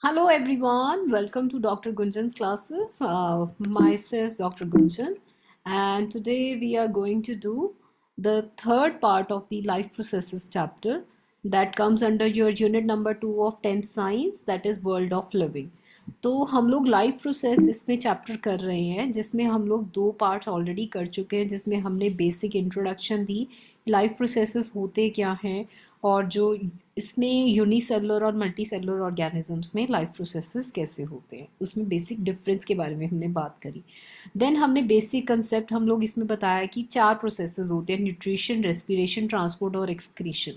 Hello everyone, welcome to Dr. Gunjan's classes. Uh, myself, Dr. Gunjan, and today we are going to do the third part of the life processes chapter that comes under your unit number two of 10 science that is world of living. तो हम लोग life process इसमें chapter कर रहे हैं जिसमें हम लोग दो पार्ट ऑलरेडी कर चुके हैं जिसमें हमने बेसिक इंट्रोडक्शन दी लाइफ प्रोसेसेस होते क्या हैं और जो इसमें यूनिसेलुलर और मल्टी सेलुलर ऑर्गेनिजम्स में लाइफ प्रोसेसेस कैसे होते हैं उसमें बेसिक डिफरेंस के बारे में हमने बात करी देन हमने बेसिक कंसेप्ट हम लोग इसमें बताया कि चार प्रोसेसेस होते हैं न्यूट्रिशन रेस्पिरेशन ट्रांसपोर्ट और एक्सक्रीशन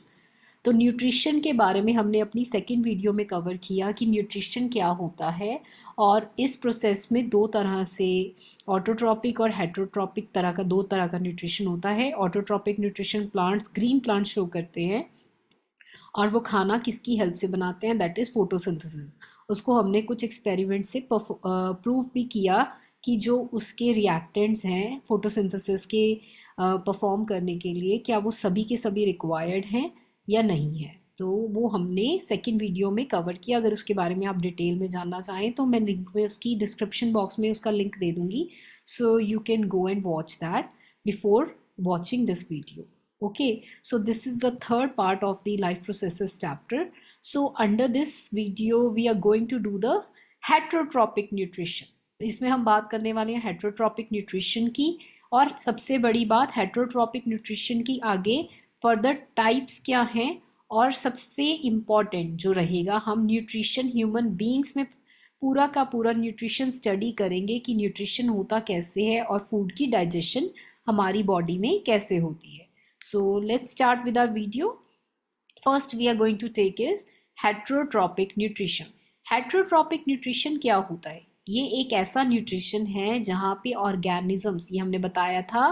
तो न्यूट्रिशन के बारे में हमने अपनी सेकेंड वीडियो में कवर किया कि न्यूट्रिशन क्या होता है और इस प्रोसेस में दो तरह से ऑटोट्रॉपिक और हेट्रोट्रॉपिक तरह का दो तरह का न्यूट्रिशन होता है autotrophic nutrition plants green plants show करते हैं और वो खाना किसकी हेल्प से बनाते हैं दैट इज़ फोटोसिंथेसिस उसको हमने कुछ एक्सपेरिमेंट से प्रूव भी किया कि जो उसके रिएक्टेंट्स हैं फोटोसिंथेसिस के परफॉर्म करने के लिए क्या वो सभी के सभी रिक्वायर्ड हैं या नहीं है तो वो हमने सेकेंड वीडियो में कवर किया अगर उसके बारे में आप डिटेल में जानना चाहें तो मैं लिंक में उसकी डिस्क्रिप्शन बॉक्स में उसका लिंक दे दूँगी so you can go and watch that before watching this video okay so this is the third part of the life processes chapter so under this video we are going to do the heterotrophic nutrition इसमें हम बात करने वाले हैं heterotrophic nutrition की और सबसे बड़ी बात हेट्रोट्रॉपिक न्यूट्रिशन की आगे फर्दर टाइप्स क्या हैं और सबसे इम्पॉर्टेंट जो रहेगा हम न्यूट्रिशन ह्यूमन बीइंग्स में पूरा का पूरा न्यूट्रिशन स्टडी करेंगे कि न्यूट्रिशन होता कैसे है और फूड की डाइजेशन हमारी बॉडी में कैसे होती है So let's start with our video. First we are going to take is heterotrophic nutrition heterotrophic nutrition क्या होता है ये एक ऐसा न्यूट्रिशन है जहाँ पे ऑर्गेनिजम्स ये हमने बताया था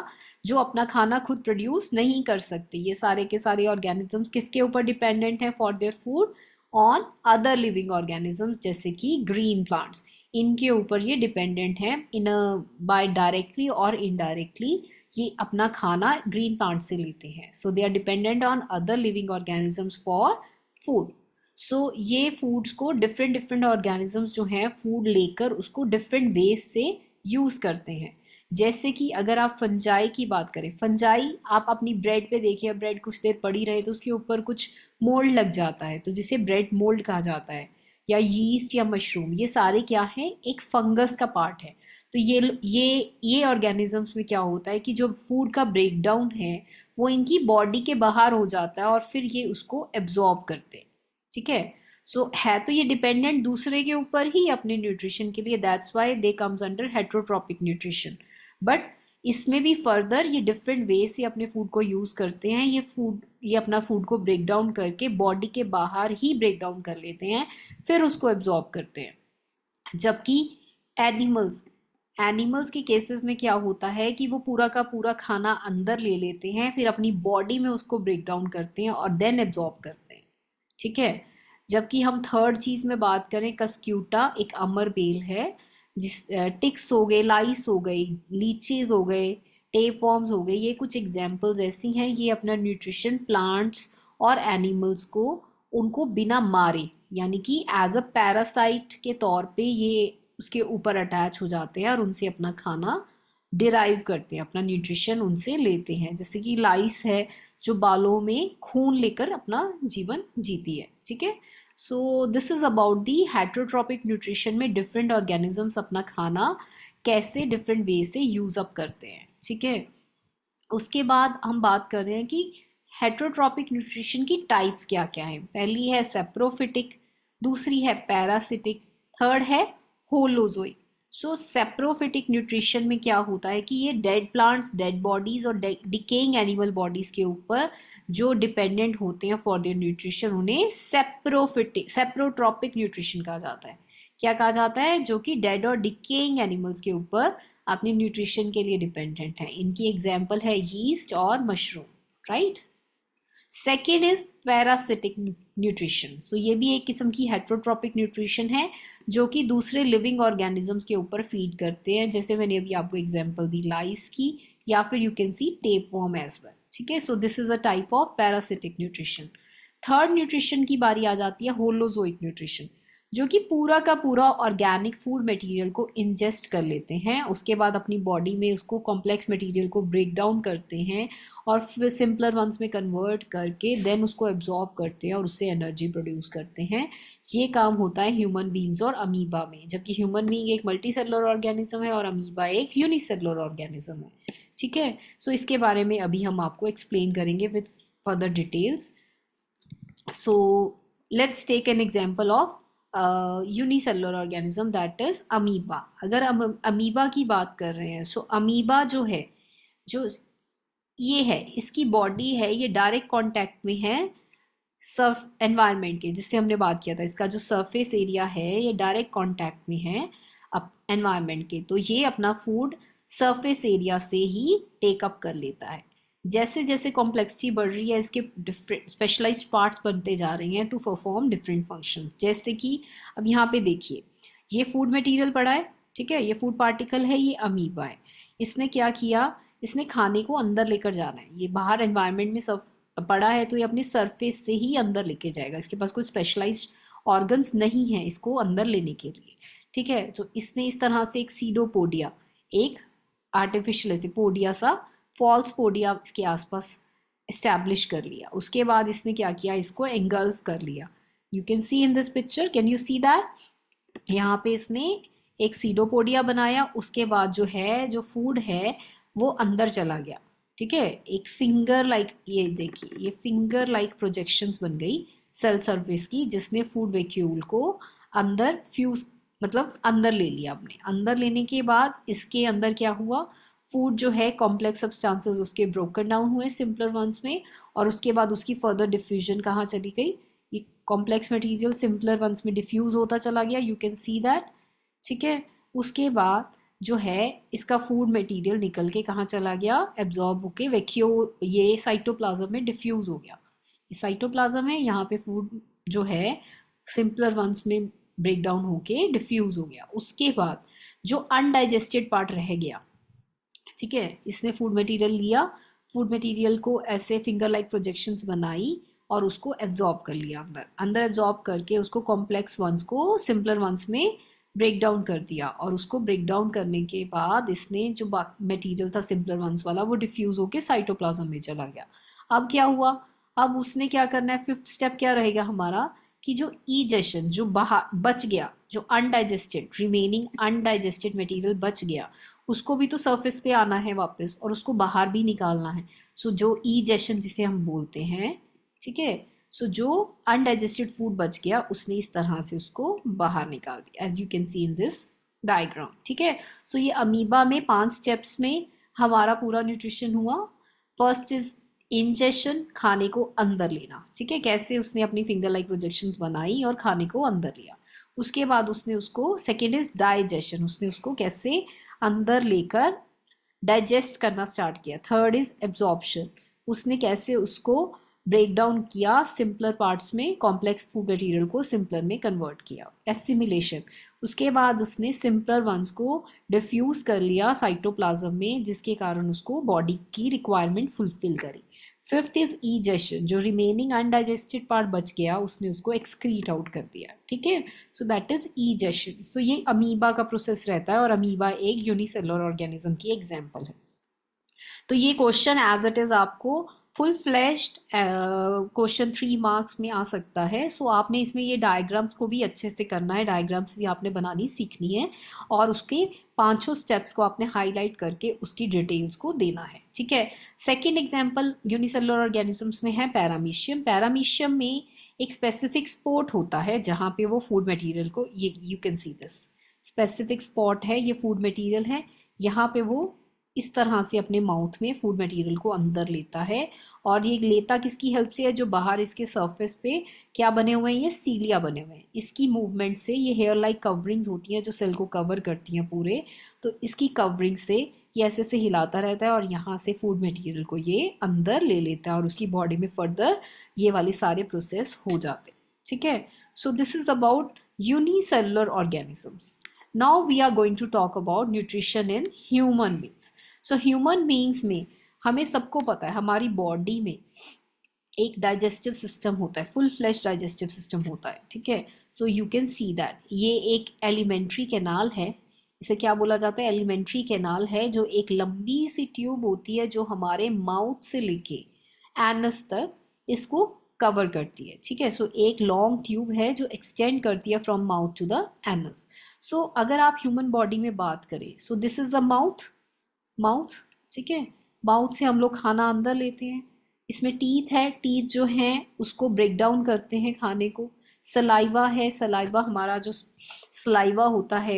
जो अपना खाना खुद प्रोड्यूस नहीं कर सकते ये सारे के सारे ऑर्गेनिजम्स किसके ऊपर डिपेंडेंट हैं for their food on other living organisms जैसे कि ग्रीन प्लांट्स इनके ऊपर ये डिपेंडेंट हैं इन बाय डायरेक्टली और इनडायरेक्टली ये अपना खाना ग्रीन प्लांट से लेते हैं so they are dependent on other living organisms for food so ये फूड्स को डिफरेंट डिफरेंट ऑर्गेनिजम्स जो हैं फूड लेकर उसको डिफरेंट वेज से यूज़ करते हैं जैसे कि अगर आप फंजाई की बात करें फंजाई आप अपनी ब्रेड पे देखिए ब्रेड कुछ देर पड़ी रहे तो उसके ऊपर कुछ मोल्ड लग जाता है तो जिसे ब्रेड मोल्ड कहा जाता है या यीस्ट या मशरूम ये सारे क्या हैं एक फंगस का पार्ट है तो ये ये ये ऑर्गेनिजम्स में क्या होता है कि जो फूड का ब्रेक डाउन है वो इनकी बॉडी के बाहर हो जाता है और फिर ये उसको एब्जॉर्ब करते हैं ठीक है सो so, है तो ये डिपेंडेंट दूसरे के ऊपर ही अपने न्यूट्रिशन के लिए that's why they comes under heterotrophic nutrition but इसमें भी फर्दर ये डिफरेंट वे से अपने फूड को यूज़ करते हैं ये फूड ये अपना फूड को ब्रेक डाउन करके बॉडी के बाहर ही ब्रेक डाउन कर लेते हैं फिर उसको एब्जॉर्ब करते हैं जबकि एनिमल्स एनिमल्स के केसेस में क्या होता है कि वो पूरा का पूरा खाना अंदर ले लेते हैं फिर अपनी बॉडी में उसको ब्रेक डाउन करते हैं और देन एब्जॉर्ब करते हैं ठीक है जबकि हम थर्ड चीज़ में बात करें कस्क्यूटा एक अमर बेल है जिस टिक्स हो गए लाइस हो गई लीचीज हो गए टेप वॉर्म्स हो गए ये कुछ एग्जाम्पल्स ऐसी हैं ये अपना न्यूट्रिशन प्लांट्स और एनिमल्स को उनको बिना मारे यानी कि एज अ पैरासाइट के तौर पे ये उसके ऊपर अटैच हो जाते हैं और उनसे अपना खाना डिराइव करते हैं अपना न्यूट्रिशन उनसे लेते हैं जैसे कि लाइस है जो बालों में खून लेकर अपना जीवन जीती है ठीक है so this is about the hydrotrophic nutrition में डिफरेंट ऑर्गेनिजम्स अपना खाना कैसे डिफरेंट वे से यूज़ अप करते हैं ठीक है उसके बाद हम बात कर रहे हैं कि हेट्रोट्रॉपिक न्यूट्रिशन की टाइप्स क्या क्या हैं पहली है सेप्रोफिटिक दूसरी है पैरासिटिक थर्ड है होलोजोई सो सेप्रोफिटिक न्यूट्रिशन में क्या होता है कि ये डेड प्लांट्स डेड बॉडीज और डिकेइंग एनिमल बॉडीज के ऊपर जो डिपेंडेंट होते हैं फॉर देयर न्यूट्रिशन उन्हें सेप्रोफिटिक सेप्रोट्रॉपिक न्यूट्रिशन कहा जाता है क्या कहा जाता है जो कि डेड और डिकेइंग एनिमल्स के ऊपर अपने न्यूट्रिशन के लिए डिपेंडेंट है इनकी एग्जाम्पल है यीस्ट और mushroom right second is parasitic nutrition so ये भी एक किस्म की हेट्रोट्रॉपिक न्यूट्रिशन है जो कि दूसरे लिविंग ऑर्गेनिजम्स के ऊपर फीड करते हैं जैसे मैंने अभी आपको एग्जाम्पल दी लाइस की या फिर you can see tapeworm as well ठीक है so this is a type of parasitic nutrition third nutrition की बारी आ जाती है होलोजोइक न्यूट्रिशन जो कि पूरा का पूरा ऑर्गेनिक फूड मटेरियल को इंजेस्ट कर लेते हैं उसके बाद अपनी बॉडी में उसको कॉम्प्लेक्स मटेरियल को ब्रेक डाउन करते हैं और फिर सिंपलर वंस में कन्वर्ट करके देन उसको एब्जॉर्ब करते हैं और उससे एनर्जी प्रोड्यूस करते हैं ये काम होता है ह्यूमन बींग्स और अमीबा में जबकि ह्यूमन बींग एक मल्टी सेलुलर ऑर्गेनिज्म है और अमीबा एक यूनिसेलुलर ऑर्गेनिज्म है ठीक है सो इसके बारे में अभी हम आपको एक्सप्लेन करेंगे with further details so let's take an example of unicellular organism that is amoeba अगर हम अमीबा की बात कर रहे हैं सो so, अमीबा जो है जो ये है इसकी बॉडी है ये डायरेक्ट कांटेक्ट में है सर्फ एनवायरनमेंट के जिससे हमने बात किया था इसका जो सरफेस एरिया है ये डायरेक्ट कांटेक्ट में है अप एनवायरनमेंट के तो ये अपना फूड सरफेस एरिया से ही टेकअप कर लेता है जैसे जैसे कॉम्प्लेक्सिटी बढ़ रही है इसके डिफरेंट स्पेशलाइज पार्ट्स बनते जा रहे हैं टू परफॉर्म डिफरेंट फंक्शन जैसे कि अब यहाँ पे देखिए ये फूड मटेरियल पड़ा है ठीक है ये फूड पार्टिकल है ये अमीबा है इसने क्या किया इसने खाने को अंदर लेकर जाना है ये बाहर एन्वायरमेंट में सब पड़ा है तो ये अपने सरफेस से ही अंदर लेके जाएगा इसके पास कोई स्पेशलाइज ऑर्गन्स नहीं है इसको अंदर लेने के लिए ठीक है तो इसने इस तरह से एक सीडोपोडिया एक आर्टिफिशियल ऐसे पोडिया सा फॉल्स पोडिया इसके आसपास इस्टेब्लिश कर लिया उसके बाद इसने क्या किया इसको एंगल्फ कर लिया you can see in this picture can you see that यहाँ पे इसने एक सीडोपोडिया बनाया उसके बाद जो है जो फूड है वो अंदर चला गया ठीक है एक फिंगर लाइक ये देखिए ये फिंगर लाइक प्रोजेक्शंस बन गई सेल सरफेस की जिसने फूड वेक्यूल को अंदर फ्यूज मतलब अंदर ले लिया अपने अंदर लेने के बाद इसके अंदर क्या हुआ फूड जो है कॉम्प्लेक्स सब्सटेंसेस उसके ब्रोकन डाउन हुए सिंपलर वंस में और उसके बाद उसकी फर्दर डिफ्यूजन कहाँ चली गई ये कॉम्प्लेक्स मटेरियल सिंपलर वंस में डिफ्यूज़ होता चला गया यू कैन सी दैट ठीक है उसके बाद जो है इसका फूड मटेरियल निकल के कहाँ चला गया एब्जॉर्ब होके वैक्यो ये साइटोप्लाज्म में डिफ्यूज़ हो गया साइटोप्लाज्म है यहाँ पे फूड जो है सिंपलर वंस में ब्रेक डाउन होके डिफ्यूज़ हो गया उसके बाद जो अनडाइजेस्टेड पार्ट रह गया ठीक है इसने फूड मटेरियल लिया फूड मटेरियल को ऐसे फिंगर लाइक प्रोजेक्शंस बनाई और उसको एब्जॉर्ब कर लिया अंदर अंदर एब्जॉर्ब करके उसको कॉम्प्लेक्स वंस को सिंपलर वंस में ब्रेक डाउन कर दिया और उसको ब्रेक डाउन करने के बाद इसने जो मटेरियल था सिंपलर वंस वाला वो डिफ्यूज़ होकर साइटोप्लाज्म में चला गया अब क्या हुआ अब उसने क्या करना है फिफ्थ स्टेप क्या रहेगा हमारा कि जो ईजेशन जो बाहर बच गया जो अनडाइजेस्टेड रिमेनिंग अनडाइजेस्टेड मटेरियल बच गया उसको भी तो सरफेस पे आना है वापस और उसको बाहर भी निकालना है सो so, जो ई जैशन जिसे हम बोलते हैं ठीक है सो so, जो अनडाइजेस्टेड फूड बच गया उसने इस तरह से उसको बाहर निकाल दिया as you can see in this diagram ठीक है सो ये अमीबा में पांच स्टेप्स में हमारा पूरा न्यूट्रिशन हुआ फर्स्ट इज इंजेशन खाने को अंदर लेना ठीक है कैसे उसने अपनी फिंगर लाइक प्रोजेक्शंस बनाई और खाने को अंदर लिया उसके बाद उसने उसको सेकेंड इज डाइजेशन उसने उसको कैसे अंदर लेकर डाइजेस्ट करना स्टार्ट किया थर्ड इज एब्जॉर्बशन उसने कैसे उसको ब्रेक डाउन किया सिंपलर पार्ट्स में कॉम्प्लेक्स फूड मटेरियल को सिंपलर में कन्वर्ट किया एसिमिलेशन उसके बाद उसने सिंपलर वंस को डिफ्यूज़ कर लिया साइटोप्लाज्म में जिसके कारण उसको बॉडी की रिक्वायरमेंट फुलफिल करी फिफ्थ इज ईजेशन जो रिमेनिंग अनडाइजेस्टेड पार्ट बच गया उसने उसको एक्सक्रीट आउट कर दिया ठीक है सो दैट इज ईजेशन सो ये अमीबा का प्रोसेस रहता है और अमीबा एक यूनिसेलर ऑर्गेनिज्म की एग्जाम्पल है तो ये क्वेश्चन एज इट इज आपको full fledged question three marks में आ सकता है सो so, आपने इसमें ये डायग्राम्स को भी अच्छे से करना है डायग्राम्स भी आपने बनानी सीखनी है और उसके पांचों स्टेप्स को आपने हाईलाइट करके उसकी डिटेल्स को देना है ठीक है सेकेंड एग्जाम्पल यूनिसेलर ऑर्गेनिजम्स में है पैरामीशियम पैरामीशियम में एक स्पेसिफिक स्पॉट होता है जहाँ पे वो फूड मटेरियल को ये you can see this specific spot है ये फूड मटेरियल है यहाँ पे वो इस तरह से अपने माउथ में फूड मटेरियल को अंदर लेता है और ये लेता किसकी हेल्प से है जो बाहर इसके सरफेस पे क्या बने हुए हैं ये सीलिया बने हुए हैं इसकी मूवमेंट से ये हेयर लाइक कवरिंग्स होती हैं जो सेल को कवर करती हैं पूरे तो इसकी कवरिंग से ये ऐसे से हिलाता रहता है और यहाँ से फूड मटीरियल को ये अंदर ले लेता है और उसकी बॉडी में फर्दर ये वाले सारे प्रोसेस हो जाते हैं ठीक है so this is about unicellular organisms now we are going to talk about nutrition in human beings so human beings में हमें सबको पता है हमारी बॉडी में एक डाइजेस्टिव सिस्टम होता है फुल फ्लैश डाइजेस्टिव सिस्टम होता है ठीक है so you can see that ये एक एलिमेंट्री कैनाल है इसे क्या बोला जाता है एलिमेंट्री कैनाल है जो एक लंबी सी ट्यूब होती है जो हमारे माउथ से लेके एनस तक इसको कवर करती है ठीक है सो so, एक लॉन्ग ट्यूब है जो एक्सटेंड करती है from mouth to the anus so अगर आप ह्यूमन बॉडी में बात करें so this is the mouth mouth ठीक है माउथ से हम लोग खाना अंदर लेते हैं इसमें टीथ है टीथ जो हैं उसको ब्रेक डाउन करते हैं खाने को सलाइवा है सलाइवा हमारा जो सलाइवा होता है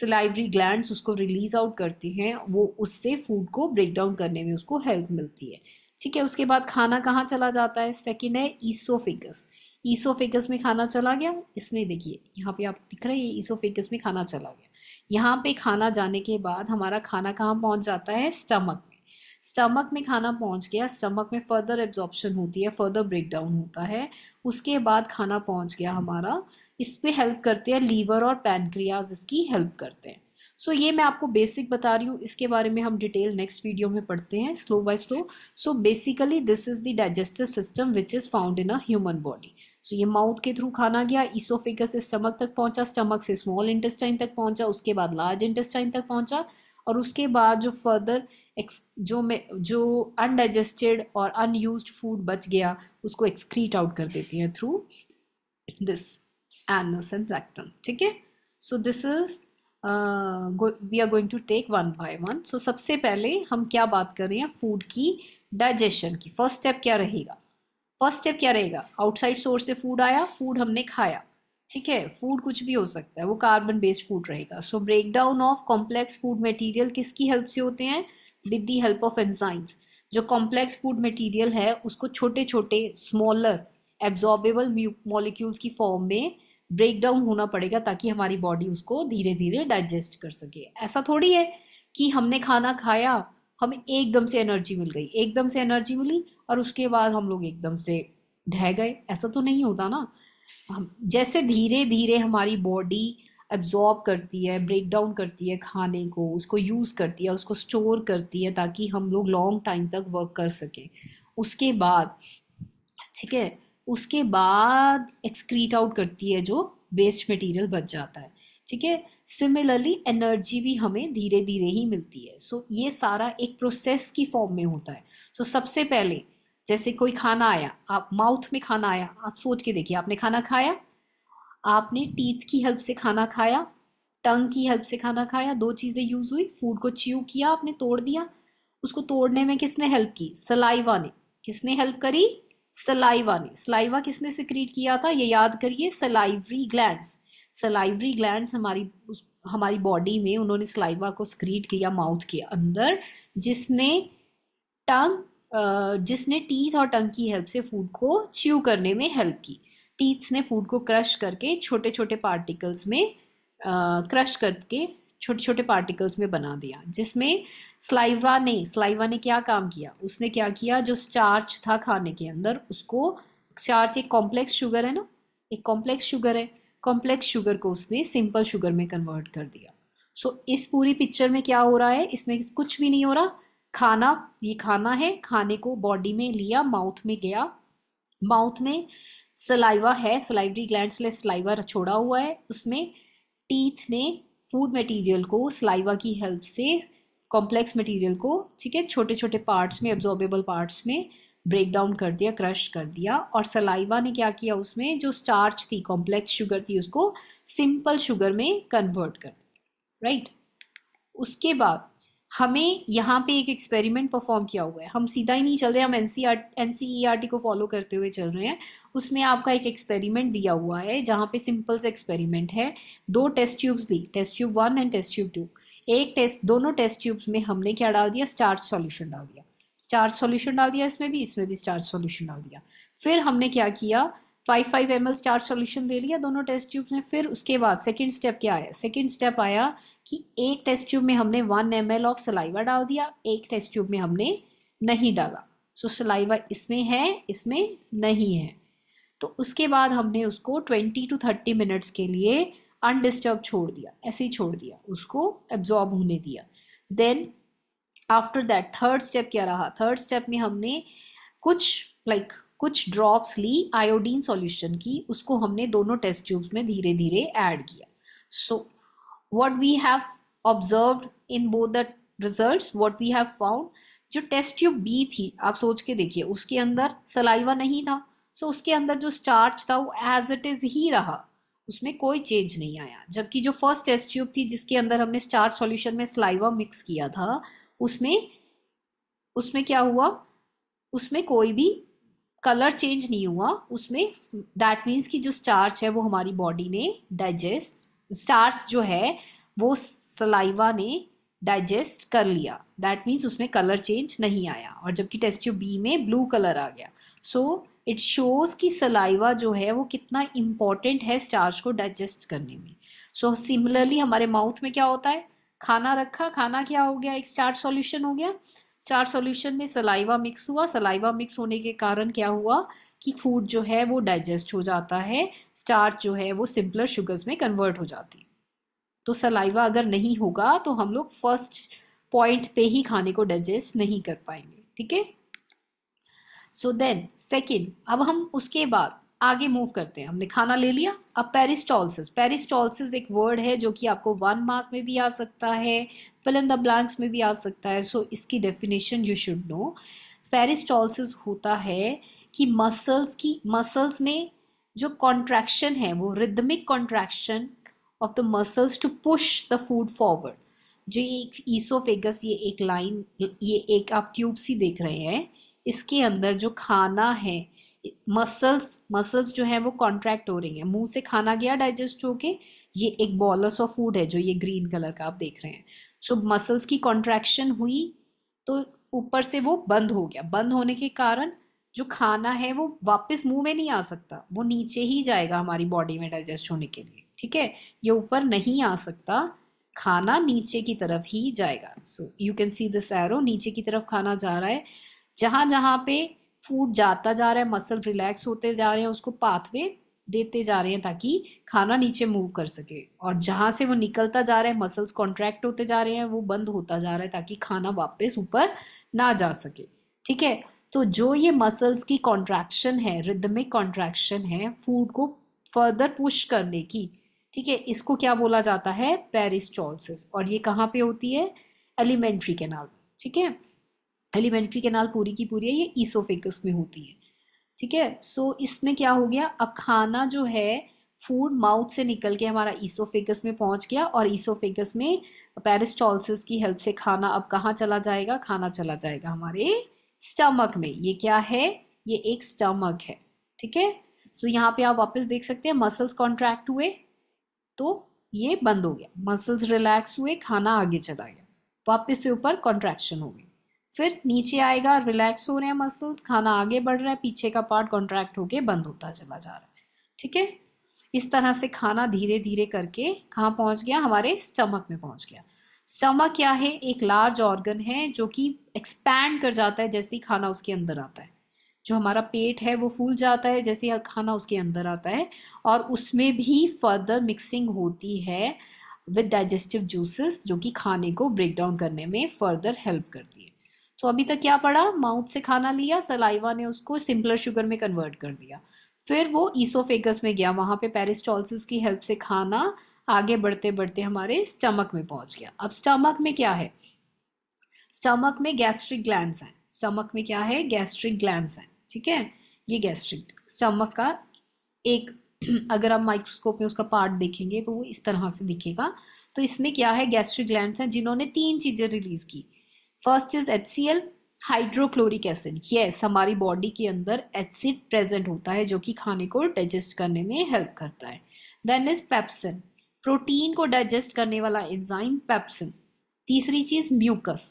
सलाइवरी ग्लैंड्स उसको रिलीज़ आउट करते हैं वो उससे फूड को ब्रेक डाउन करने में उसको हेल्प मिलती है ठीक है उसके बाद खाना कहाँ चला जाता है सेकेंड है ईसोफिकस ईसोफिकस में खाना चला गया इसमें देखिए यहाँ पे आप दिख रहे हैं ईसोफिकस में खाना चला गया यहाँ पे खाना जाने के बाद हमारा खाना कहाँ पहुँच जाता है स्टमक में स्टमक में खाना पहुँच गया स्टमक में फर्दर एब्जॉर्प्शन होती है फर्दर ब्रेकडाउन होता है उसके बाद खाना पहुँच गया हमारा इस पर हेल्प करते हैं लीवर और पैनक्रियाज इसकी हेल्प करते हैं सो so, ये मैं आपको बेसिक बता रही हूँ इसके बारे में हम डिटेल नेक्स्ट वीडियो में पढ़ते हैं slow by slow so basically this is the digestive system which is found in a human body so so, ये माउथ के थ्रू खाना गया ईसोफिकस से स्टमक तक पहुंचा स्टमक से स्मॉल इंटेस्टाइन तक पहुंचा उसके बाद लार्ज इंटेस्टाइन तक पहुंचा और उसके बाद जो फर्दर एक्स जो में जो अनडाइजेस्टेड और अनयूज फूड बच गया उसको एक्सक्रीट आउट कर देती हैं through this anus and rectum ठीक है so this is we are going to take one by one so सबसे पहले हम क्या बात कर रहे हैं फूड की डाइजेशन की फर्स्ट स्टेप क्या रहेगा फर्स्ट स्टेप क्या रहेगा आउटसाइड सोर्स से फूड आया फूड हमने खाया ठीक है फूड कुछ भी हो सकता है वो कार्बन बेस्ड फूड रहेगा so break down of complex food material किसकी हेल्प से होते हैं with the help of enzymes जो कॉम्प्लेक्स फूड मटेरियल है उसको छोटे छोटे स्मॉलर एब्जॉर्बेबल मॉलिक्यूल्स की फॉर्म में ब्रेक डाउन होना पड़ेगा ताकि हमारी बॉडी उसको धीरे धीरे डाइजेस्ट कर सके ऐसा थोड़ी है कि हमने खाना खाया हमें एकदम से एनर्जी मिल गई एकदम से एनर्जी मिली और उसके बाद हम लोग एकदम से ढह गए ऐसा तो नहीं होता ना हम जैसे धीरे धीरे हमारी बॉडी एब्जॉर्ब करती है ब्रेक डाउन करती है खाने को उसको यूज़ करती है उसको स्टोर करती है ताकि हम लोग लॉन्ग टाइम तक वर्क कर सकें उसके बाद ठीक है उसके बाद एक्सक्रीट आउट करती है जो वेस्ट मटेरियल बच जाता है ठीक है सिमिलरली एनर्जी भी हमें धीरे धीरे ही मिलती है सो so, ये सारा एक प्रोसेस की फॉर्म में होता है सो so, सबसे पहले जैसे कोई खाना आया आप माउथ में खाना आया आप सोच के देखिए आपने खाना खाया आपने टीथ की हेल्प से खाना खाया टंग की हेल्प से खाना खाया दो चीज़ें यूज़ हुई फूड को च्यू किया आपने तोड़ दिया उसको तोड़ने में किसने हेल्प की सलाइवा ने किसने हेल्प करी सलाइवा ने सलाइवा किसने सिक्रीट किया था ये याद करिए सलाइवरी ग्लैंड्स सलाइवरी ग्लैंड्स हमारी हमारी बॉडी में उन्होंने सलाइवा को स्क्रीट किया माउथ के अंदर जिसने टंग जिसने टीथ और टंग की हेल्प से फूड को च्यू करने में हेल्प की टीथ्स ने फूड को क्रश करके छोटे छोटे पार्टिकल्स में क्रश करके छोटे छोटे पार्टिकल्स में बना दिया जिसमें स्लाइवा ने स्लाइवा ने क्या काम किया उसने क्या किया जो स्टार्च था खाने के अंदर उसको स्टार्च एक कॉम्प्लेक्स शुगर है ना एक कॉम्प्लेक्स शुगर है कॉम्प्लेक्स शुगर को उसने सिंपल शुगर में कन्वर्ट कर दिया सो so, इस पूरी पिक्चर में क्या हो रहा है इसमें कुछ भी नहीं हो रहा खाना ये खाना है खाने को बॉडी में लिया माउथ में गया माउथ में सलाइवा है सलाइवरी ग्लैंड सलाइवा छोड़ा हुआ है उसमें टीथ ने फूड मटेरियल को सलाइवा की हेल्प से कॉम्प्लेक्स मटेरियल को ठीक है छोटे छोटे पार्ट्स में एब्जॉर्बेबल पार्ट्स में ब्रेक डाउन कर दिया क्रश कर दिया और सलाइवा ने क्या किया उसमें जो स्टार्च थी कॉम्प्लेक्स शुगर थी उसको सिंपल शुगर में कन्वर्ट कर राइट right? उसके बाद हमें यहाँ पे एक एक्सपेरिमेंट परफॉर्म किया हुआ है हम सीधा ही नहीं चल रहे हम N C R N C E R T को फॉलो करते हुए चल रहे हैं उसमें आपका एक एक्सपेरिमेंट दिया हुआ है जहाँ पे सिंपल से एक्सपेरिमेंट है दो टेस्ट ट्यूब्स ली test tube one and test tube two एक टेस्ट दोनों टेस्ट ट्यूब्स में हमने क्या डाल दिया स्टार्च सॉल्यूशन डाल दिया स्टार्च सॉल्यूशन डाल दिया इसमें भी इसमें भी स्टार्च सॉल्यूशन डाल दिया फिर हमने क्या किया five five M L starch solution ले लिया दोनों टेस्ट ट्यूब ने फिर उसके बाद सेकेंड स्टेप क्या आया सेकेंड स्टेप आया कि एक टेस्ट ट्यूब में हमने one M L of saliva डाल दिया एक टेस्ट ट्यूब में हमने नहीं डाला सो so, सलाइवा इसमें है इसमें नहीं है तो उसके बाद हमने उसको ट्वेंटी टू थर्टी मिनट्स के लिए अनडिस्टर्ब छोड़ दिया ऐसे ही छोड़ दिया उसको एब्जॉर्ब होने दिया then after that third step क्या रहा थर्ड स्टेप में हमने कुछ लाइक like, कुछ ड्रॉप्स ली आयोडीन सॉल्यूशन की उसको हमने दोनों टेस्ट ट्यूब्स में धीरे धीरे ऐड किया so what we have observe in both the result what we have found जो टेस्ट ट्यूब बी थी आप सोच के देखिए उसके अंदर सलाइवा नहीं था सो so उसके अंदर जो स्टार्च था वो एज इट इज़ ही रहा उसमें कोई चेंज नहीं आया जबकि जो फर्स्ट टेस्ट ट्यूब थी जिसके अंदर हमने स्टार्च सॉल्यूशन में सलाइवा मिक्स किया था उसमें उसमें क्या हुआ उसमें कोई भी कलर चेंज नहीं हुआ उसमें दैट मीन्स कि जो स्टार्च है वो हमारी बॉडी ने डाइजेस्ट स्टार्च जो है वो सलाइवा ने डाइजेस्ट कर लिया दैट मीन्स उसमें कलर चेंज नहीं आया और जबकि टेस्ट जो बी में ब्लू कलर आ गया सो इट शोज़ कि सलाइवा जो है वो कितना इम्पॉर्टेंट है स्टार्च को डाइजेस्ट करने में सो so, सिमिलरली हमारे माउथ में क्या होता है खाना रखा खाना क्या हो गया एक स्टार्च सॉल्यूशन हो गया चार सॉल्यूशन में सलाइवा मिक्स हुआ सलाइवा मिक्स होने के कारण क्या हुआ कि फूड जो है वो डाइजेस्ट हो जाता है स्टार्च जो है वो सिंपलर शुगर्स में कन्वर्ट हो जाती तो सलाइवा अगर नहीं होगा तो हम लोग फर्स्ट पॉइंट पे ही खाने को डाइजेस्ट नहीं कर पाएंगे ठीक है सो देन सेकेंड अब हम उसके बाद आगे मूव करते हैं हमने खाना ले लिया अब पेरिस्टॉल्सिस पेरिस्टॉल्सिस एक वर्ड है जो कि आपको वन मार्क में भी आ सकता है फिल इन द ब्लैंक्स में भी आ सकता है सो so, इसकी definition you should know peristalsis होता है कि मसल्स की मसल्स में जो कॉन्ट्रैक्शन है वो rhythmic contraction of the muscles to push the food forward जो ये ईसोफेगस ये एक लाइन ये एक आप ट्यूब सी देख रहे हैं इसके अंदर जो खाना है मसल्स मसल्स जो है वो कॉन्ट्रैक्ट हो रही हैं मुंह से खाना गया डाइजेस्ट होके ये एक बॉलस ऑफ फूड है जो ये ग्रीन कलर का आप देख रहे हैं सो so, मसल्स की कॉन्ट्रैक्शन हुई तो ऊपर से वो बंद हो गया बंद होने के कारण जो खाना है वो वापस मुंह में नहीं आ सकता वो नीचे ही जाएगा हमारी बॉडी में डाइजेस्ट होने के लिए ठीक है ये ऊपर नहीं आ सकता खाना नीचे की तरफ ही जाएगा so you can see this arrow नीचे की तरफ खाना जा रहा है जहाँ जहाँ पे फूड जाता जा रहा है मसल रिलैक्स होते जा रहे हैं उसको पाथवे देते जा रहे हैं ताकि खाना नीचे मूव कर सके और जहाँ से वो निकलता जा रहा है मसल्स कॉन्ट्रैक्ट होते जा रहे हैं वो बंद होता जा रहा है ताकि खाना वापस ऊपर ना जा सके ठीक है तो जो ये मसल्स की कॉन्ट्रैक्शन है रिदमिक कॉन्ट्रैक्शन है फूड को फर्दर पुश करने की ठीक है इसको क्या बोला जाता है पेरिस्टॉल्सिस और ये कहाँ पे होती है एलिमेंट्री कैनाल ठीक है एलिमेंट्री कैनाल पूरी की पूरी है ये ईसोफेकस में होती है ठीक है सो इसमें क्या हो गया अब खाना जो है फूड माउथ से निकल के हमारा ईसोफेकस में पहुंच गया और ईसोफेकस में पेरिस्टॉल्सिस की हेल्प से खाना अब कहाँ चला जाएगा खाना चला जाएगा हमारे स्टमक में ये क्या है ये एक स्टमक है ठीक है सो यहाँ पे आप वापस देख सकते हैं मसल्स कॉन्ट्रैक्ट हुए तो ये बंद हो गया मसल्स रिलैक्स हुए खाना आगे चला गया वापस से ऊपर कॉन्ट्रैक्शन हो गई फिर नीचे आएगा रिलैक्स हो रहे हैं मसल्स खाना आगे बढ़ रहा है पीछे का पार्ट कॉन्ट्रैक्ट होके बंद होता चला जा रहा है ठीक है इस तरह से खाना धीरे धीरे करके कहाँ पहुँच गया हमारे स्टमक में पहुँच गया स्टमक क्या है एक लार्ज ऑर्गन है जो कि एक्सपैंड कर जाता है जैसे ही खाना उसके अंदर आता है जो हमारा पेट है वो फूल जाता है जैसे ही खाना उसके अंदर आता है और उसमें भी फर्दर मिक्सिंग होती है विद डाइजेस्टिव जूसेस जो कि खाने को ब्रेक डाउन करने में फर्दर हेल्प करती है सो तो अभी तक क्या पड़ा माउथ से खाना लिया सलाइवा ने उसको सिंपलर शुगर में कन्वर्ट कर दिया फिर वो ईसोफेगस में गया वहाँ पे पेरिस्टॉल्सिस की हेल्प से खाना आगे बढ़ते बढ़ते हमारे स्टमक में पहुँच गया अब स्टमक में क्या है स्टमक में गैस्ट्रिक ग्लैंड हैं स्टमक में क्या है गैस्ट्रिक ग्लैंड हैं ठीक है ये गैस्ट्रिक स्टमक का एक अगर आप माइक्रोस्कोप में उसका पार्ट देखेंगे तो वो इस तरह से दिखेगा तो इसमें क्या है गैस्ट्रिक ग्लैंड हैं जिन्होंने तीन चीज़ें रिलीज़ की first is H C L hydrochloric acid yes हमारी बॉडी के अंदर एसिड प्रेजेंट होता है जो कि खाने को डाइजेस्ट करने में हेल्प करता है देन इज पेप्सिन प्रोटीन को डाइजेस्ट करने वाला एंजाइम पेप्सिन तीसरी चीज़ म्यूकस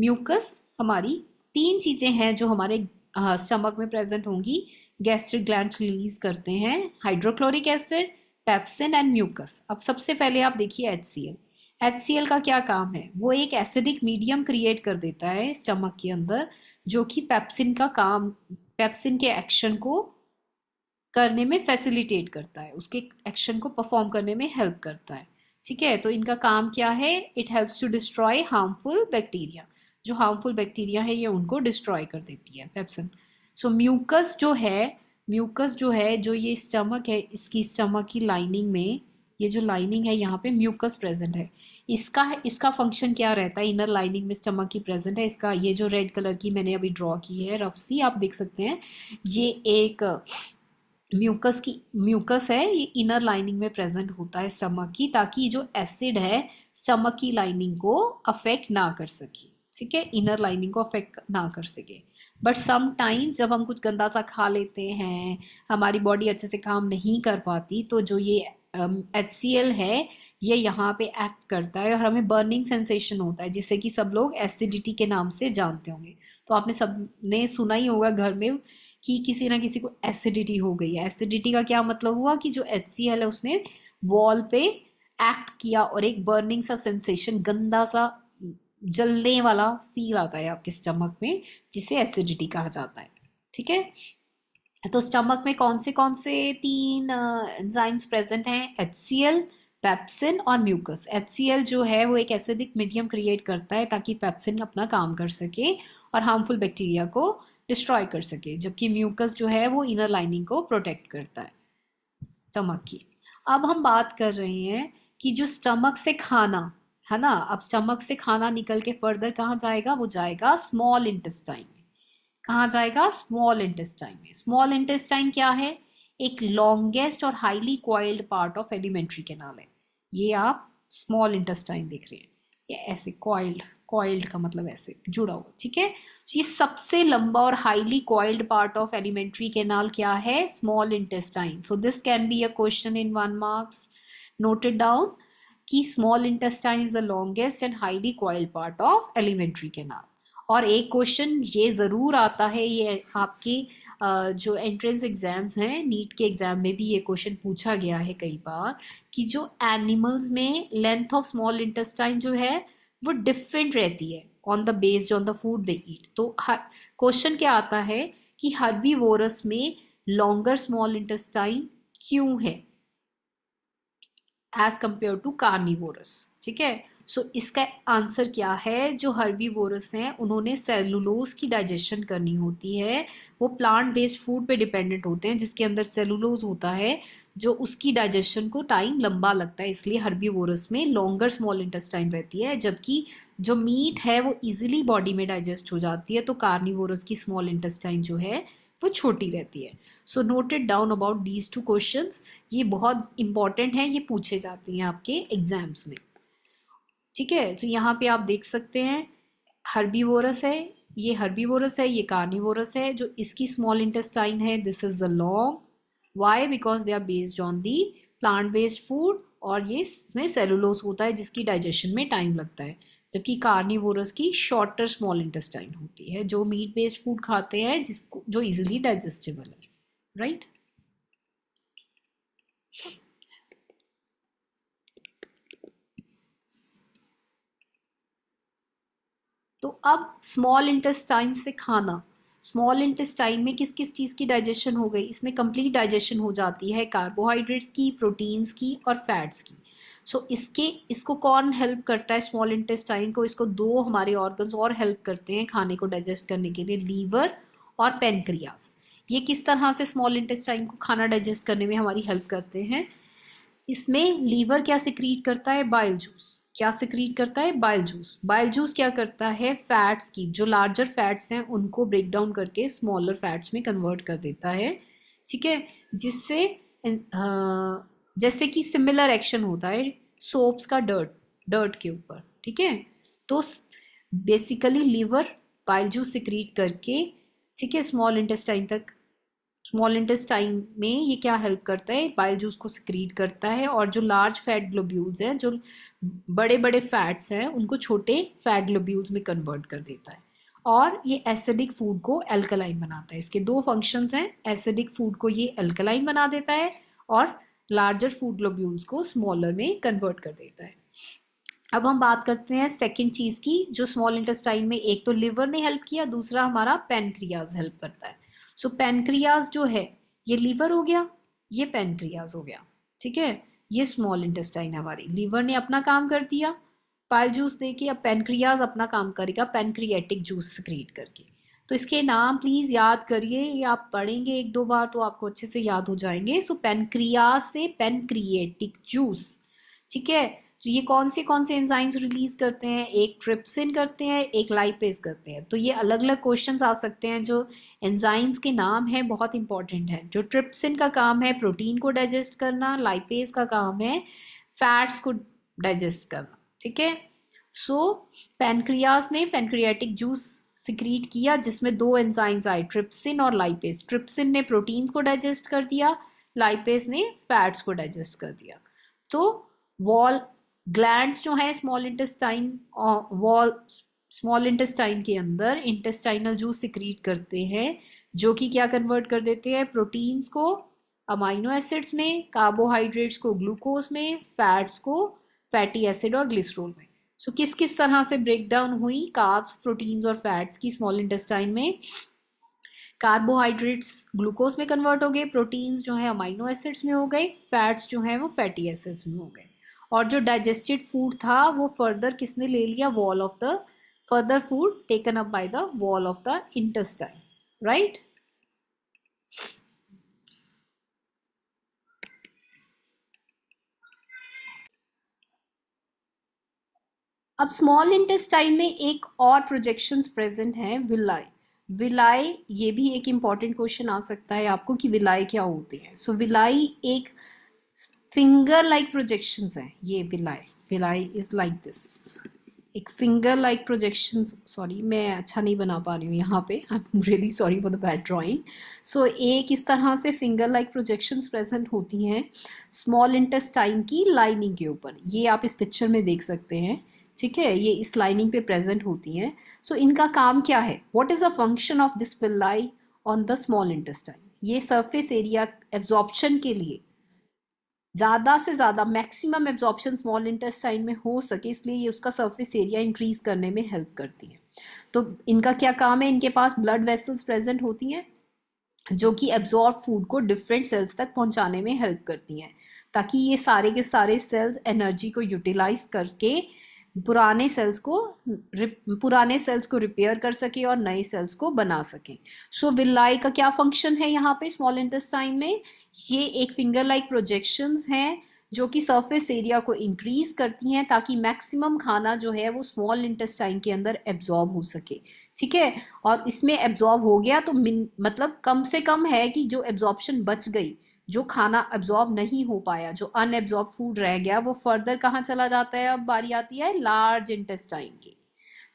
म्यूकस हमारी तीन चीज़ें हैं जो हमारे स्टमक में प्रेजेंट होंगी गैस्ट्रिक ग्लैंड रिलीज करते हैं hydrochloric acid pepsin and mucus अब सबसे पहले आप देखिए एच सी एल एच का क्या काम है वो एक एसिडिक मीडियम क्रिएट कर देता है स्टमक के अंदर जो कि पेप्सिन का काम पेप्सिन के एक्शन को करने में फैसिलिटेट करता है उसके एक्शन को परफॉर्म करने में हेल्प करता है ठीक है तो इनका काम क्या है it helps to destroy harmful bacteria जो हार्मफुल बैक्टीरिया है ये उनको डिस्ट्रॉय कर देती है पेप्सिन सो म्यूकस जो है म्यूकस जो है जो ये स्टमक है इसकी स्टमक की लाइनिंग में ये जो लाइनिंग है यहाँ पे म्यूकस प्रेजेंट है इसका इसका फंक्शन क्या रहता है इनर लाइनिंग में स्टमक की प्रेजेंट है इसका ये जो रेड कलर की मैंने अभी ड्रॉ की है रफ सी आप देख सकते हैं ये एक म्यूकस की म्यूकस है ये इनर लाइनिंग में प्रेजेंट होता है स्टमक की ताकि जो एसिड है स्टमक की लाइनिंग को अफेक्ट ना कर सके ठीक है इनर लाइनिंग को अफेक्ट ना कर सके बट समाइम्स जब हम कुछ गंदा सा खा लेते हैं हमारी बॉडी अच्छे से काम नहीं कर पाती तो जो ये एच um, है ये यहाँ पे एक्ट करता है और हमें बर्निंग सेंसेशन होता है जिससे कि सब लोग एसिडिटी के नाम से जानते होंगे तो आपने सब ने सुना ही होगा घर में कि किसी ना किसी को एसिडिटी हो गई है एसिडिटी का क्या मतलब हुआ कि जो एच सी है उसने वॉल पे एक्ट किया और एक बर्निंग सा सेंसेशन गंदा सा जलने वाला फील आता है आपके स्टमक में जिसे एसिडिटी कहा जाता है ठीक है तो स्टमक में कौन से कौन से तीन एंजाइम्स प्रेजेंट हैं एच सी एल पेप्सिन और म्यूकस एच जो है वो एक एसिडिक मीडियम क्रिएट करता है ताकि पेप्सिन अपना काम कर सके और हार्मफुल बैक्टीरिया को डिस्ट्रॉय कर सके जबकि म्यूकस जो है वो इनर लाइनिंग को प्रोटेक्ट करता है स्टमक की अब हम बात कर रहे हैं कि जो स्टमक से खाना है ना अब स्टमक से खाना निकल के फर्दर कहाँ जाएगा वो जाएगा स्मॉल इंटेस्टाइन में कहाँ जाएगा स्मॉल इंटेस्टाइन में स्मॉल इंटेस्टाइन क्या है एक लॉन्गेस्ट और highly coiled part of alimentary canal है ये आप स्मॉल इंटेस्टाइन देख रहे हैं ये ऐसे कॉइल्ड कॉइल्ड का मतलब ऐसे जुड़ा हुआ ठीक है तो ये सबसे लंबा और highly coiled part of alimentary canal क्या है small intestine so this can be a question in one marks noted down कि small intestine is the longest and highly coiled part of alimentary canal और एक question ये ज़रूर आता है ये आपके जो एंट्रेंस एग्ज़ाम्स हैं नीट के एग्ज़ाम में भी ये क्वेश्चन पूछा गया है कई बार कि जो एनिमल्स में लेंथ ऑफ स्मॉल इंटेस्टाइन जो है वो डिफरेंट रहती है on the based on the food they eat तो क्वेश्चन क्या आता है कि वोरस में लॉन्गर स्मॉल इंटेस्टाइन क्यों है एज कंपेयर टू कार्निवोरस ठीक है सो so, इसका आंसर क्या है जो हर्बी वोरस हैं उन्होंने सेलुलोज की डाइजेशन करनी होती है वो प्लांट बेस्ड फूड पे डिपेंडेंट होते हैं जिसके अंदर सेलुलोज होता है जो उसकी डाइजेशन को टाइम लंबा लगता है इसलिए हर्बी वोरस में लॉन्गर स्मॉल इंटेस्टाइन रहती है जबकि जो मीट है वो इजिली बॉडी में डाइजेस्ट हो जाती है तो कार्निवोरस की स्मॉल इंटेस्टाइन जो है वो छोटी रहती है so noted down about these two questions ये बहुत इंपॉर्टेंट हैं ये पूछे जाते हैं आपके एग्जाम्स में ठीक है तो यहाँ पे आप देख सकते हैं हर्बीवोरस है ये हर्बीवोरस है ये कार्निवोरस है जो इसकी स्मॉल इंटेस्टाइन है this is the long why because they are based on the plant based food और ये इसमें सेलुलोस होता है जिसकी डाइजेशन में टाइम लगता है जबकि कार्निवोरस की शॉर्टर स्मॉल इंटेस्टाइन होती है जो मीट बेस्ड फूड खाते हैं जिसको जो इजीली डाइजेस्टेबल है राइट right? तो अब स्मॉल इंटेस्टाइन से खाना स्मॉल इंटेस्टाइन में किस किस चीज़ की डाइजेशन हो गई इसमें कंप्लीट डाइजेशन हो जाती है कार्बोहाइड्रेट्स की प्रोटीन्स की और फैट्स की सो so, इसके इसको कौन हेल्प करता है स्मॉल इंटेस्टाइन को इसको दो हमारे ऑर्गन्स और हेल्प करते हैं खाने को डाइजेस्ट करने के लिए लीवर और पेनक्रियास ये किस तरह से स्मॉल इंटेस्टाइन को खाना डाइजेस्ट करने में हमारी हेल्प करते हैं इसमें लीवर क्या सिक्रीट करता है बाइल जूस क्या सिक्रीट करता है बाइल जूस बाइल जूस क्या करता है फैट्स की जो लार्जर फैट्स हैं उनको ब्रेक डाउन करके स्मॉलर फैट्स में कन्वर्ट कर देता है ठीक है जिससे जैसे कि सिमिलर एक्शन होता है सोप्स का डर्ट डर्ट के ऊपर ठीक है तो basically liver bile juice secrete करके ठीक है स्मॉल इंटेस्टाइन तक स्मॉल इंटेस्टाइन में ये क्या हेल्प करता है बाइल जूस को सिक्रीट करता है और जो लार्ज फैट ग्लोब्यूल्स हैं जो बड़े बड़े फैट्स हैं उनको छोटे फैट ग्लोब्यूल्स में कन्वर्ट कर देता है और ये एसिडिक फूड को एल्कलाइन बनाता है इसके दो फंक्शंस हैं एसिडिक फूड को ये एल्कलाइन बना देता है और लार्जर फूड ग्लोब्यूल्स को स्मॉलर में कन्वर्ट कर देता है अब हम बात करते हैं सेकेंड चीज़ की जो स्मॉल इंटेस्टाइन में एक तो लिवर ने हेल्प किया दूसरा हमारा पेनक्रियाज हेल्प करता है सो so, पेनक्रियाज जो है ये लीवर हो गया ये पेनक्रियाज हो गया ठीक है ये स्मॉल इंटेस्टाइन हमारी लीवर ने अपना काम कर दिया पाइल जूस दे के अब पेनक्रियाज अपना काम करेगा पेनक्रिएटिक जूस क्रिएट करके तो इसके नाम प्लीज़ याद करिए ये आप पढ़ेंगे एक दो बार तो आपको अच्छे से याद हो जाएंगे सो पेनक्रियाज से पेनक्रिएटिक जूस ठीक है तो ये कौन से कौन से एंजाइम्स रिलीज करते हैं एक ट्रिप्सिन करते हैं एक लाइपेज करते हैं तो ये अलग अलग क्वेश्चन आ सकते हैं जो एंजाइम्स के नाम हैं बहुत इंपॉर्टेंट है जो ट्रिप्सिन का काम है प्रोटीन को डाइजेस्ट करना लाइपेज का काम है फैट्स को डाइजेस्ट करना ठीक है सो पेनक्रियाज ने पेनक्रियाटिक जूस सिक्रीट किया जिसमें दो एंजाइम्स आए ट्रिप्सिन और लाइपेज ट्रिप्सिन ने प्रोटीन्स को डाइजेस्ट कर दिया लाइपेज ने फैट्स को डाइजेस्ट कर दिया तो वॉल ग्लैंड जो है small intestine wall small intestine के अंदर इंटेस्टाइनल जूस सिक्रीट करते हैं जो कि क्या कन्वर्ट कर देते हैं प्रोटीन्स को अमाइनो एसिड्स में कार्बोहाइड्रेट्स को ग्लूकोज में फैट्स को फैटी एसिड और ग्लिसरोल में सो so, किस किस तरह से ब्रेक डाउन हुई कार्ब्स प्रोटीन्स और फैट्स की स्मॉल इंटेस्टाइन में कार्बोहाइड्रेट्स ग्लूकोज में कन्वर्ट हो गए प्रोटीन्स जो है अमाइनो एसिड्स में हो गए फैट्स जो है वो फैटी एसिड्स में हो गए और जो डाइजेस्टेड फूड था वो फर्दर किसने ले लिया wall of the further food taken up by the wall of the intestine right अब स्मॉल इंटेस्टाइन में एक और प्रोजेक्शंस प्रेजेंट है विलाई विलाई ये भी एक इम्पॉर्टेंट क्वेश्चन आ सकता है आपको कि विलाई क्या होती है सो so, विलाई एक फिंगर लाइक प्रोजेक्शंस हैं ये villi villi is like this एक फिंगर लाइक प्रोजेक्शन सॉरी मैं अच्छा नहीं बना पा रही हूँ यहाँ पे I am really sorry for the bad drawing so एक इस तरह से फिंगर लाइक प्रोजेक्शंस प्रेजेंट होती हैं स्मॉल इंटेस्टाइन की लाइनिंग के ऊपर ये आप इस पिक्चर में देख सकते हैं ठीक है ये इस लाइनिंग पे प्रेजेंट होती हैं सो so, इनका काम क्या है what is the function of this villi on the small intestine ये सरफेस एरिया एब्जॉर्बशन के लिए ज़्यादा से ज़्यादा मैक्सिमम एब्जॉर्प्शन स्मॉल इंटेस्टाइन में हो सके इसलिए ये उसका सरफेस एरिया इंक्रीज करने में हेल्प करती हैं तो इनका क्या काम है इनके पास ब्लड वेसल्स प्रेजेंट होती हैं जो कि एब्जॉर्ब फूड को डिफरेंट सेल्स तक पहुंचाने में हेल्प करती हैं ताकि ये सारे के सारे सेल्स एनर्जी को यूटिलाइज करके पुराने सेल्स को पुराने सेल्स को रिपेयर कर सके और नए सेल्स को बना सकें सो विलाई का क्या फंक्शन है यहाँ पे स्मॉल इंटेस्टाइन में ये एक फिंगर लाइक प्रोजेक्शन हैं जो कि सरफेस एरिया को इंक्रीज करती हैं ताकि मैक्सिमम खाना जो है वो स्मॉल इंटेस्टाइन के अंदर एब्जॉर्ब हो सके ठीक है और इसमें एब्जॉर्ब हो गया तो मतलब कम से कम है कि जो एब्जॉर्बशन बच गई जो खाना एब्जॉर्ब नहीं हो पाया जो अनएब्जॉर्ब फूड रह गया वो फर्दर कहाँ चला जाता है अब बारी आती है लार्ज इंटेस्टाइन की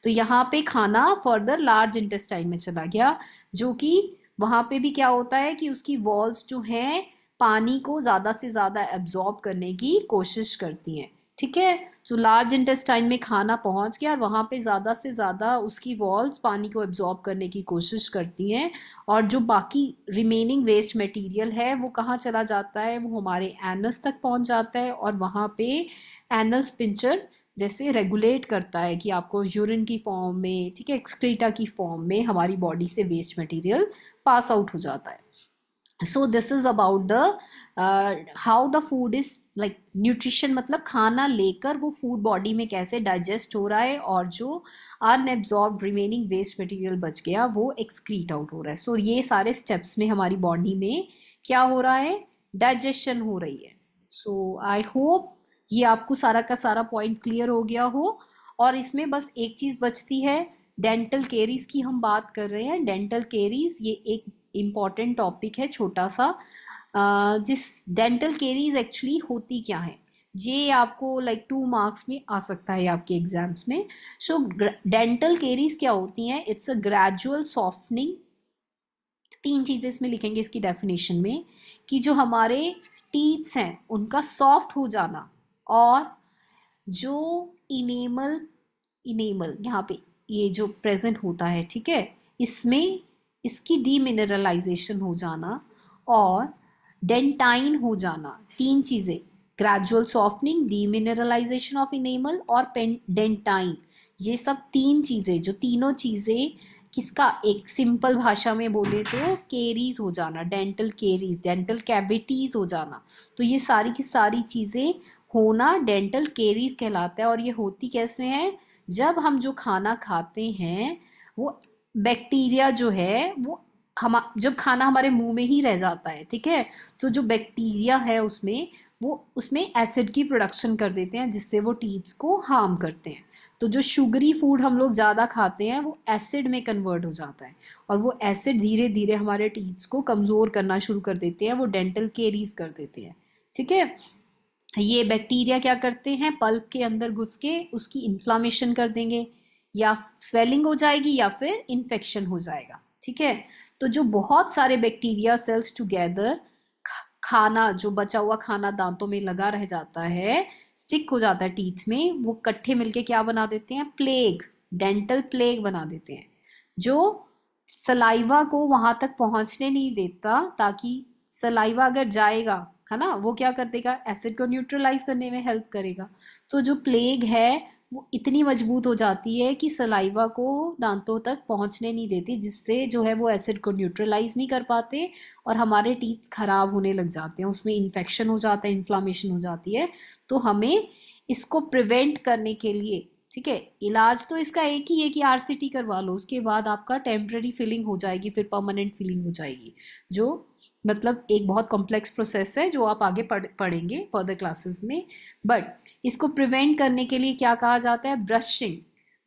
तो यहाँ पे खाना फर्दर लार्ज इंटेस्टाइन में चला गया जो कि वहाँ पे भी क्या होता है कि उसकी वॉल्स जो हैं पानी को ज़्यादा से ज़्यादा एब्जॉर्ब करने की कोशिश करती हैं ठीक है जो लार्ज इंटेस्टाइन में खाना पहुंच गया और वहाँ पे ज़्यादा से ज़्यादा उसकी वॉल्स पानी को एब्जॉर्ब करने की कोशिश करती हैं और जो बाकी रिमेनिंग वेस्ट मटेरियल है वो कहाँ चला जाता है वो हमारे एनल्स तक पहुँच जाता है और वहाँ पे एनल्स पिंचर जैसे रेगुलेट करता है कि आपको यूरिन की फॉर्म में ठीक है एक्सक्रीटा की फॉर्म में हमारी बॉडी से वेस्ट मटीरियल पास आउट हो जाता है so this is about the how the food is like nutrition मतलब खाना लेकर वो फूड बॉडी में कैसे डाइजेस्ट हो रहा है और जो अनएब्जॉर्ब रिमेनिंग वेस्ट मटेरियल बच गया वो एक्सक्रीट आउट हो रहा है सो so, ये सारे स्टेप्स में हमारी बॉडी में क्या हो रहा है डाइजेशन हो रही है सो आई होप ये आपको सारा का सारा पॉइंट क्लियर हो गया हो और इसमें बस एक चीज़ बचती है डेंटल केरीज की हम बात कर रहे हैं डेंटल केरीज ये एक इम्पॉर्टेंट टॉपिक है छोटा सा जिस डेंटल केरीज एक्चुअली होती क्या है ये आपको लाइक टू मार्क्स में आ सकता है आपके एग्जाम्स में सो डेंटल केरीज क्या होती हैं इट्स अ ग्रेजुअल सॉफ्टनिंग तीन चीज़ें इसमें लिखेंगे इसकी डेफिनेशन में कि जो हमारे टीथ्स हैं उनका सॉफ्ट हो जाना और जो इनेमल इनेमल यहाँ पे ये जो प्रेजेंट होता है ठीक है इसमें इसकी डीमिनरलाइजेशन हो जाना और डेंटाइन हो जाना तीन चीज़ें gradual softening demineralisation of enamel और डेंटाइन ये सब तीन चीज़ें जो तीनों चीज़ें किसका एक सिंपल भाषा में बोले तो केरीज हो जाना डेंटल केरीज डेंटल कैविटीज़ हो जाना तो ये सारी की सारी चीज़ें होना डेंटल केरीज कहलाता है और ये होती कैसे हैं जब हम जो खाना खाते हैं वो बैक्टीरिया जो है वो हम जब खाना हमारे मुंह में ही रह जाता है ठीक है तो जो बैक्टीरिया है उसमें वो उसमें एसिड की प्रोडक्शन कर देते हैं जिससे वो टीथ्स को हार्म करते हैं तो जो शुगरी फूड हम लोग ज़्यादा खाते हैं वो एसिड में कन्वर्ट हो जाता है और वो एसिड धीरे धीरे हमारे टीथ्स को कमज़ोर करना शुरू कर देते हैं वो डेंटल केरीज कर देते हैं ठीक है ये बैक्टीरिया क्या करते हैं पल्प के अंदर घुस के उसकी इन्फ्लामेशन कर देंगे या स्वेलिंग हो जाएगी या फिर इन्फेक्शन हो जाएगा ठीक है तो जो बहुत सारे बैक्टीरिया सेल्स टुगेदर खाना जो बचा हुआ खाना दांतों में लगा रह जाता है स्टिक हो जाता है टीथ में वो कट्ठे मिलके क्या बना देते हैं प्लेग डेंटल प्लेग बना देते हैं जो सलाइवा को वहाँ तक पहुँचने नहीं देता ताकि सलाइवा अगर जाएगा है ना वो क्या कर देगा एसिड को न्यूट्रलाइज करने में हेल्प करेगा तो जो प्लेग है वो इतनी मजबूत हो जाती है कि सलाइवा को दांतों तक पहुंचने नहीं देती जिससे जो है वो एसिड को न्यूट्रलाइज नहीं कर पाते और हमारे टीथ खराब होने लग जाते हैं उसमें इन्फेक्शन हो जाता है इन्फ्लामेशन हो जाती है तो हमें इसको प्रिवेंट करने के लिए ठीक है इलाज तो इसका एक ही है कि आर करवा लो उसके बाद आपका टेम्प्रेरी फिलिंग हो जाएगी फिर परमानेंट फिलिंग हो जाएगी जो मतलब एक बहुत कॉम्प्लेक्स प्रोसेस है जो आप आगे पढ़ पढ़ेंगे फर्दर क्लासेस में बट इसको प्रिवेंट करने के लिए क्या कहा जाता है brushing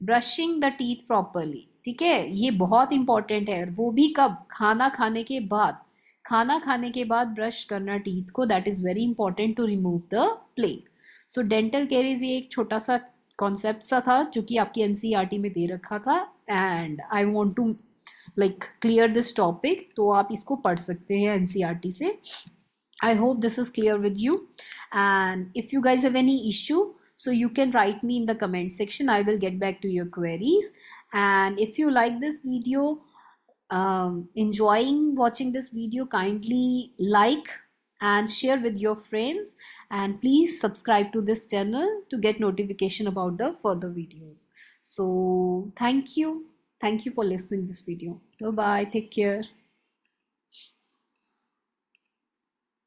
brushing the teeth properly ठीक है ये बहुत इंपॉर्टेंट है वो भी कब खाना खाने के बाद खाना खाने के बाद ब्रश करना टीथ को that is very important to remove the plaque so dental is ये एक छोटा सा कॉन्सेप्ट सा था जो कि आपकी एन e में दे रखा था and I want to like clear this topic तो आप इसको पढ़ सकते हैं एन से I hope this is clear with you and if you guys have any so you can write me in the comment section i will get back to your queries and if you like this video um, enjoying watching this video kindly like and share with your friends and please subscribe to this channel to get notification about the further videos so thank you thank you for listening this video Goodbye. Take care.